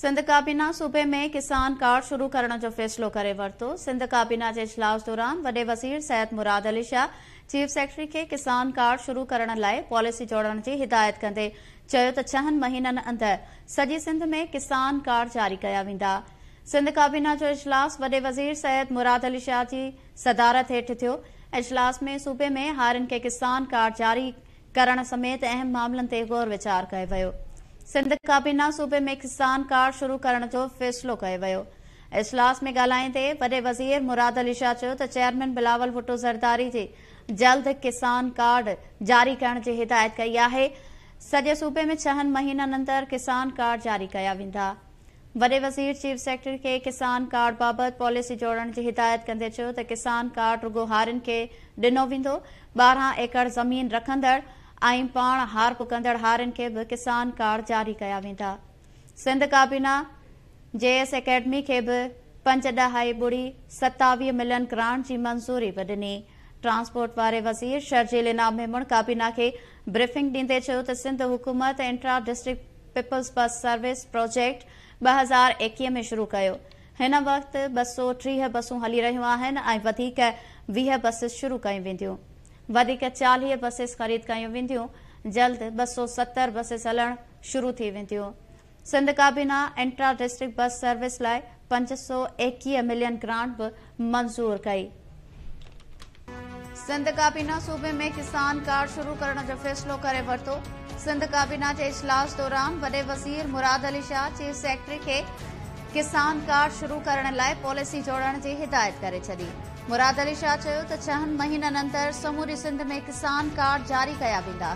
सिंध काबीना सूबे में किसान कार्ड शुरू करण जो फैसलो करे वरतो सिंध काबीना के इजलास दौरान वडे वज़ीर सैद मुराद अली शाह चीफ सेक्रेटरी के किसान कार्ड शुरू करण लाइ पॉलिसी जोड़ने की हिदायत कन्दे छह महीन अंदर सजी सिंध में किसान कार्ड जारी कया वा सिंध काबीना जो इजलास वडे वज़ीर सैद मुराद अली शाह की सदारत हेठ थियो इजलास में सूबे में हारन के किसान कार्ड जारी करण समेत अहम मामलों ते गौर विचार किया सिंध काबीना सूबे में किसान कार्ड शुरू करण जो फैसलो कयो वियो इजलास में ॻाल्हाईंदे वॾे वज़ीर मुराद अली शाह चयो त चेयरमैन बिलावल भुटु ज़रदारी जे जल्द किसान कार्ड जारी करण जी हिदायत कई आहे सॼे सूबे में छह महीननि अंदर किसान कार्ड जारी कया वेंदा वॾे वज़ीर चीफ सेक्रेटरी खे किसान कार्ड बाबति पॉलिसी जोड़ण जी हिदायत कन्दे चयो त किसान कार्ड रुगो हारनि खे ॾिनो वेंदो बारह एकड़ ज़मीन रखंदड़ ऐं पाण हार पुकंदड़ हारिन खे बि किसान कार्ड जारी कया वेंदा सिंध काबीना जे एस अकेडमी खे बि पंज ॾह ॿुड़ी सतावीह मिलियन ग्रांट जी मंजूरी बि डि॒नी ट्रांसपोर्ट वारे वज़ीर शर्जील इनाम मेमण काबीना खे ब्रीफिंग डीन्दे चयो त सिंध हुकूमत intra district people's bus service project ॿ हज़ार एकवीह में शुरू कयो हिन वक़्तु ॿ सौ टीह बसूं हली रहियूं आहिनि ऐं वधीक वीह बसिस शुरू कयूं वेंदियूं वधीक चालीह बसेस ख़रीद कयूं वेंदियूं जल्द ॿ सौ सतरि बसेस हलण शुरू थी वेंदियूं सिंध काबीना इंट्रा डिस्ट्रिक्ट बस सर्विस लाइ पंज सौ एकवीह मिलियन ग्रांट बि मंज़ूर कई सिंध काबीना सूबे में किसान कार्ड शुरू करण जो फ़ैसिलो करे वरितो सिंध काबीना जे इजलास दौरान वॾे वज़ीर मुराद अली शाह चीफ सेक्रेटरी खे किसान कार्ड शुरू करने લાય पॉलिसी જોડણ की हिदायत कर छॾी मुराद अली शाह चयो महीन समूरी सिंध में किसान कार्ड जारी क्या वा